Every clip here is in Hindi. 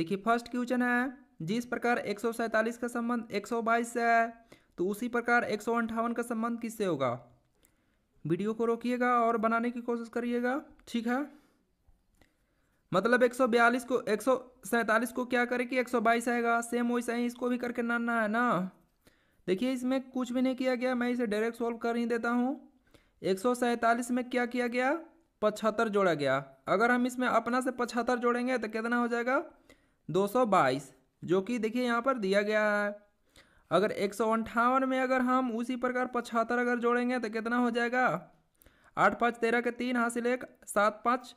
देखिए फर्स्ट क्वेश्चन है जिस प्रकार एक का संबंध एक से है तो उसी प्रकार एक का संबंध किससे होगा वीडियो को रोकिएगा और बनाने की कोशिश करिएगा ठीक है मतलब 142 को एक को क्या करेगी 122 आएगा सेम वैसा ही इसको भी करके नाना है ना देखिए इसमें कुछ भी नहीं किया गया मैं इसे डायरेक्ट सॉल्व कर ही देता हूँ एक में क्या किया गया पचहत्तर जोड़ा गया अगर हम इसमें अपना से पचहत्तर जोड़ेंगे तो कितना हो जाएगा 222 जो कि देखिए यहाँ पर दिया गया है अगर एक सौ अंठावन में अगर हम उसी प्रकार पचहत्तर अगर जोड़ेंगे तो कितना हो जाएगा आठ पाँच तेरह के तीन हासिल एक सात पाँच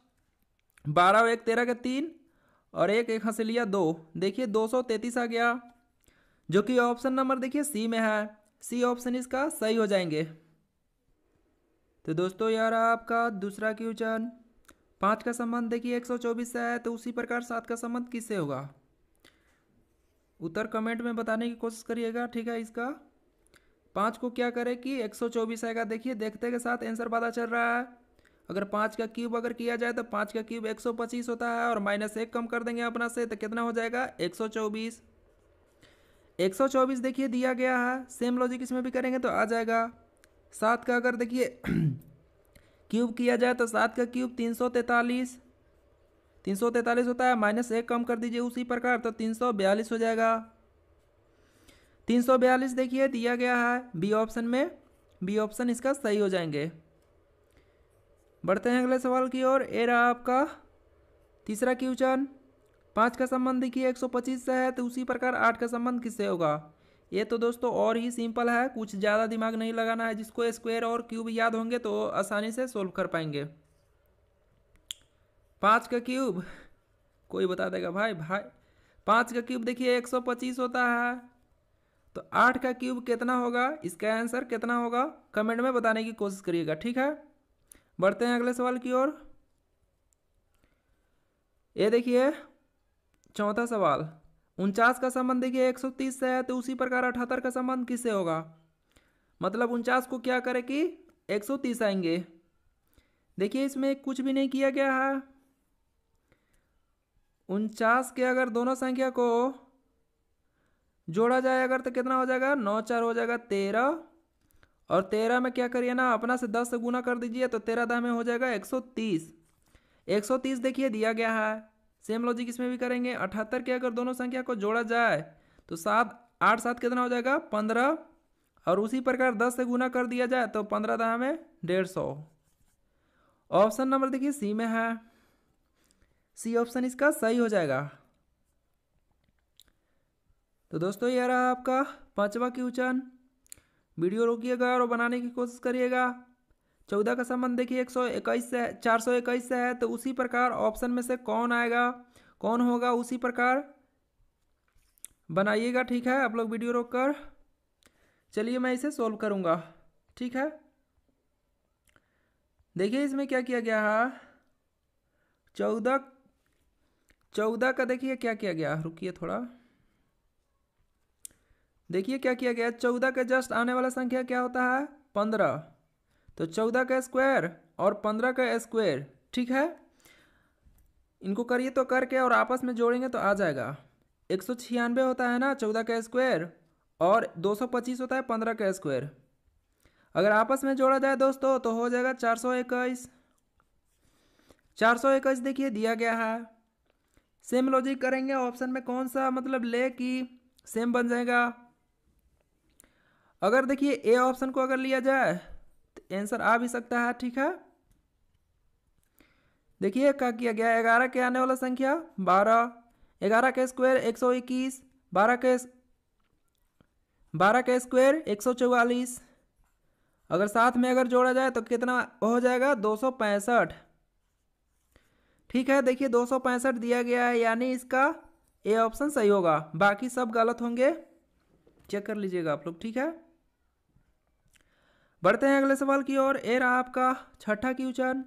बारह एक तेरह के तीन और एक एक हासिल लिया दो देखिए दो सौ तैंतीस आ गया जो कि ऑप्शन नंबर देखिए सी में है सी ऑप्शन इसका सही हो जाएंगे तो दोस्तों यार आपका दूसरा क्वेश्चन पाँच का संबंध देखिए एक सौ चौबीस से आया तो उसी प्रकार सात का संबंध किससे होगा उत्तर कमेंट में बताने की कोशिश करिएगा ठीक है इसका पाँच को क्या करें कि एक सौ चौबीस आएगा देखिए देखते के साथ आंसर पता चल रहा है अगर पाँच का क्यूब अगर किया जाए तो पाँच का क्यूब एक सौ पच्चीस होता है और माइनस एक कम कर देंगे अपना से तो कितना हो जाएगा एक सौ चौबीस एक सौ चौबीस देखिए दिया गया है सेम लॉजिक इसमें भी करेंगे तो आ जाएगा सात का अगर देखिए क्यूब किया जाए तो सात का क्यूब तीन सौ तैंतालीस तीन सौ तैंतालीस होता है माइनस एक कम कर दीजिए उसी प्रकार तो तीन सौ बयालीस हो जाएगा तीन सौ बयालीस देखिए दिया गया है बी ऑप्शन में बी ऑप्शन इसका सही हो जाएंगे बढ़ते हैं अगले सवाल की ओर ए रहा आपका तीसरा क्वेश्चन पाँच का संबंध देखिए एक सौ पच्चीस से है तो उसी प्रकार आठ का संबंध किससे होगा ये तो दोस्तों और ही सिंपल है कुछ ज़्यादा दिमाग नहीं लगाना है जिसको स्क्वायर और क्यूब याद होंगे तो आसानी से सोल्व कर पाएंगे पाँच का क्यूब कोई बता देगा भाई भाई पाँच का क्यूब देखिए एक सौ पच्चीस होता है तो आठ का क्यूब कितना होगा इसका आंसर कितना होगा कमेंट में बताने की कोशिश करिएगा ठीक है बढ़ते हैं अगले सवाल की ओर ये देखिए चौथा सवाल उनचास का संबंध देखिए 130 से है तो उसी प्रकार अठहत्तर का संबंध किससे होगा मतलब उनचास को क्या करे कि 130 आएंगे देखिए इसमें कुछ भी नहीं किया गया है उनचास के अगर दोनों संख्या को जोड़ा जाए अगर तो कितना हो जाएगा नौ चार हो जाएगा तेरह और तेरह में क्या करिए ना अपना से दस से गुना कर दीजिए तो तेरह दह में हो जाएगा एक सौ तीस एक सौ तीस देखिए दिया गया है सेम लॉजिक इसमें भी करेंगे अठहत्तर के अगर दोनों संख्या को जोड़ा जाए तो सात आठ सात कितना हो जाएगा पंद्रह और उसी प्रकार दस से गुना कर दिया जाए तो पंद्रह दहा में डेढ़ सौ ऑप्शन नंबर देखिए सी में है सी ऑप्शन इसका सही हो जाएगा तो दोस्तों यह रहा आपका पांचवा क्वेश्चन वीडियो रोकिएगा और बनाने की कोशिश करिएगा चौदह का संबंध देखिए एक सौ इक्कीस से चार सौ इक्कीस से है तो उसी प्रकार ऑप्शन में से कौन आएगा कौन होगा उसी प्रकार बनाइएगा ठीक है आप लोग वीडियो रोक कर चलिए मैं इसे सोल्व करूँगा ठीक है देखिए इसमें क्या किया गया है चौदह चौदह का देखिए क्या किया गया रुकिए थोड़ा देखिए क्या किया गया चौदह का जस्ट आने वाला संख्या क्या होता है पंद्रह तो चौदह का स्क्वायर और पंद्रह का स्क्वायर ठीक है इनको करिए तो करके और आपस में जोड़ेंगे तो आ जाएगा एक सौ छियानवे होता है ना चौदह का स्क्वायर और दो सौ पच्चीस होता है पंद्रह का स्क्वायर अगर आपस में जोड़ा जाए दोस्तों तो हो जाएगा चार सौ इक्कीस चार सौ इक्कीस देखिए दिया गया है सेम लॉजिक करेंगे ऑप्शन में कौन सा मतलब ले कि सेम बन जाएगा अगर देखिए ए ऑप्शन को अगर लिया जाए आंसर आ भी सकता है ठीक है देखिए क्या किया गया ग्यारह के आने वाला संख्या बारह ग्यारह के स्क्वायर एक सौ इक्कीस बारह के बारह के स्क्वायर एक सौ चौवालीस अगर साथ में अगर जोड़ा जाए तो कितना हो जाएगा दो सौ पैंसठ ठीक है देखिए दो सौ पैंसठ दिया गया है यानी इसका ए ऑप्शन सही होगा बाकी सब गलत होंगे चेक कर लीजिएगा आप लोग ठीक है बढ़ते हैं अगले सवाल की ओर ए रहा आपका छठा क्वेश्चन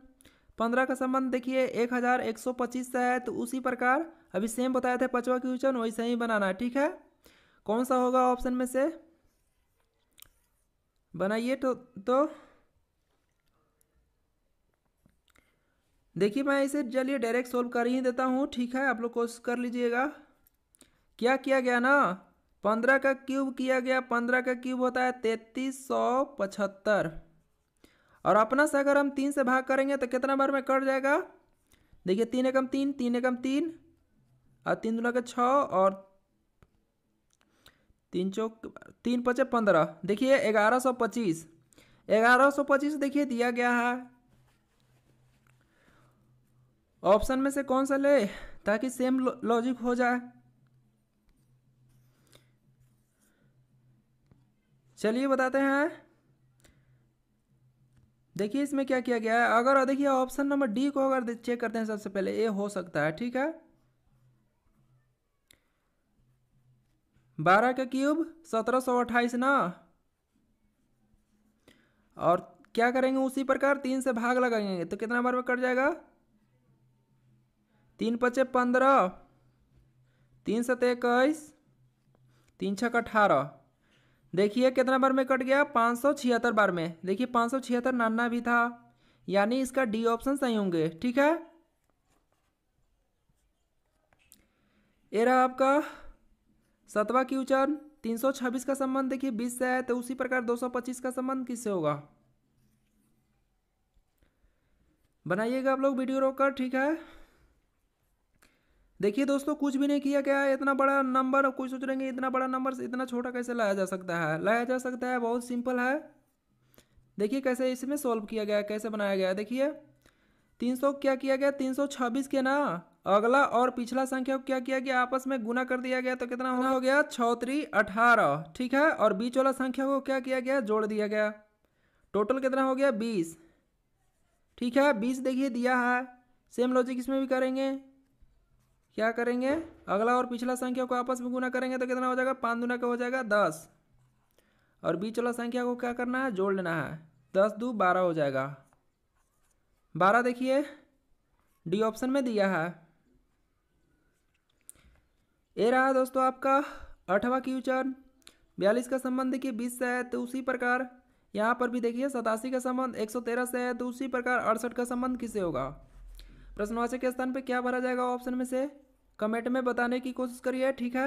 पंद्रह का संबंध देखिए एक हजार एक सौ पच्चीस से है तो उसी प्रकार अभी सेम था पचवा की क्वेश्चन वैसे ही बनाना है ठीक है कौन सा होगा ऑप्शन में से बनाइए तो तो देखिए मैं इसे चलिए डायरेक्ट सोल्व कर ही देता हूँ ठीक है आप लोग कोशिश कर लीजिएगा क्या किया गया ना पंद्रह का क्यूब किया गया पंद्रह का क्यूब होता है तैतीस सौ पचहत्तर और अपना से अगर हम तीन से भाग करेंगे तो कितना बार में कट जाएगा देखिए तीन एकम तीन तीन एकम तीन और तीन दोनों का छ और तीन चौक तीन पचे पंद्रह देखिए ग्यारह सौ पच्चीस ग्यारह सौ पच्चीस देखिए दिया गया है ऑप्शन में से कौन सा ले ताकि सेम लॉजिक हो जाए चलिए बताते हैं देखिए इसमें क्या किया गया है अगर देखिए ऑप्शन नंबर डी को अगर चेक करते हैं सबसे पहले ए हो सकता है ठीक है बारह का क्यूब सत्रह सौ अट्ठाईस ना और क्या करेंगे उसी प्रकार तीन से भाग लगाएंगे तो कितना बार में कट जाएगा तीन पचे पंद्रह तीन सत इक्कीस तीन छः अठारह देखिए कितना बार में कट गया पाँच सौ छिहत्तर बार में देखिए पाँच सौ छिहत्तर नाना भी था यानी इसका डी ऑप्शन सही होंगे ठीक है ये रहा आपका सतवा सौ 326 का संबंध देखिए 20 से है तो उसी प्रकार 225 का संबंध किससे होगा बनाइएगा आप लोग वीडियो रोककर ठीक है देखिए दोस्तों कुछ भी नहीं किया गया है इतना बड़ा नंबर कोई सोच हैं इतना बड़ा नंबर इतना छोटा कैसे लाया जा सकता है लाया जा सकता है बहुत सिंपल है देखिए कैसे इसमें सॉल्व किया गया है कैसे बनाया गया है देखिए तीन सौ क्या किया गया तीन सौ छब्बीस के ना अगला और पिछला संख्या को क्या किया गया आपस में गुना कर दिया गया तो कितना हो गया छौतरी अठारह ठीक है और बीच वाला संख्या को क्या किया गया जोड़ दिया गया टोटल कितना हो गया बीस ठीक है बीस देखिए दिया है सेम लॉजिक इसमें भी करेंगे क्या करेंगे अगला और पिछला संख्या को आपस में गुना करेंगे तो कितना हो जाएगा पाँच दुना का हो जाएगा दस और बीच वाला संख्या को क्या करना है जोड़ लेना है दस दो बारह हो जाएगा बारह देखिए डी ऑप्शन में दिया है ये रहा दोस्तों आपका अठवा क्यूचर बयालीस का संबंध देखिए बीस से है तो उसी प्रकार यहाँ पर भी देखिए सतासी का संबंध एक सौ तेरह से है तो उसी प्रकार अड़सठ का संबंध किसे होगा प्रश्नवाचक के स्थान पर क्या भरा जाएगा ऑप्शन में से कमेंट में बताने की कोशिश करिए ठीक है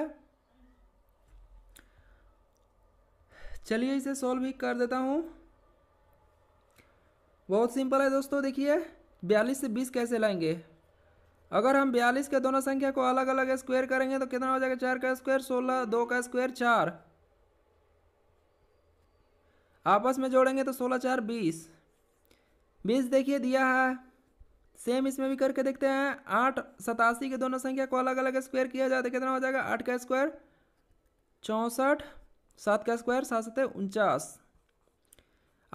चलिए इसे सॉल्व भी कर देता हूँ बहुत सिंपल है दोस्तों देखिए बयालीस से बीस कैसे लाएंगे अगर हम बयालीस के दोनों संख्या को अलग अलग स्क्वायर करेंगे तो कितना हो जाएगा चार का स्क्वायर सोलह दो का स्क्वायर चार आपस में जोड़ेंगे तो सोलह चार बीस बीस देखिए दिया है सेम इसमें भी करके देखते हैं आठ सतासी के दोनों संख्या को अलग अलग स्क्वायर किया जाए तो कितना हो जाएगा आठ का स्क्वायर चौंसठ सात का स्क्वायर सात सत्य उनचास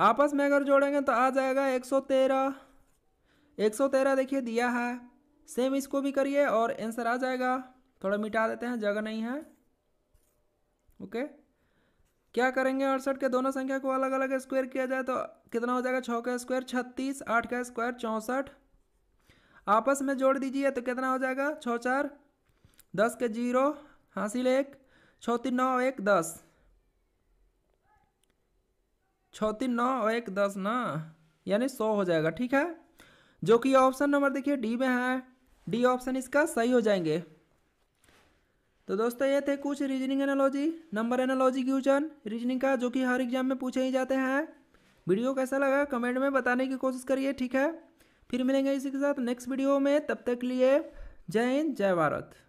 आपस में अगर जोड़ेंगे तो आ जाएगा एक सौ तेरह एक सौ तेरह देखिए दिया है सेम इसको भी करिए और आंसर आ जाएगा थोड़ा मिटा देते हैं जगह नहीं है ओके क्या करेंगे अड़सठ के दोनों संख्या को अलग अलग स्क्वायर किया जाए तो कितना हो जाएगा छः का स्क्वायर छत्तीस आठ का स्क्वायर चौंसठ आपस में जोड़ दीजिए तो कितना हो जाएगा छः चार दस के जीरो हासिल एक छः नौ एक दस छः तीन नौ एक दस ना यानी सौ हो जाएगा ठीक है जो कि ऑप्शन नंबर देखिए डी में है डी ऑप्शन इसका सही हो जाएंगे तो दोस्तों ये थे कुछ reasoning analogy number analogy question reasoning का जो कि हर एग्जाम में पूछे ही जाते हैं वीडियो कैसा लगा कमेंट में बताने की कोशिश करिए ठीक है फिर मिलेंगे इसी के साथ नेक्स्ट वीडियो में तब तक लिए जय हिंद जय भारत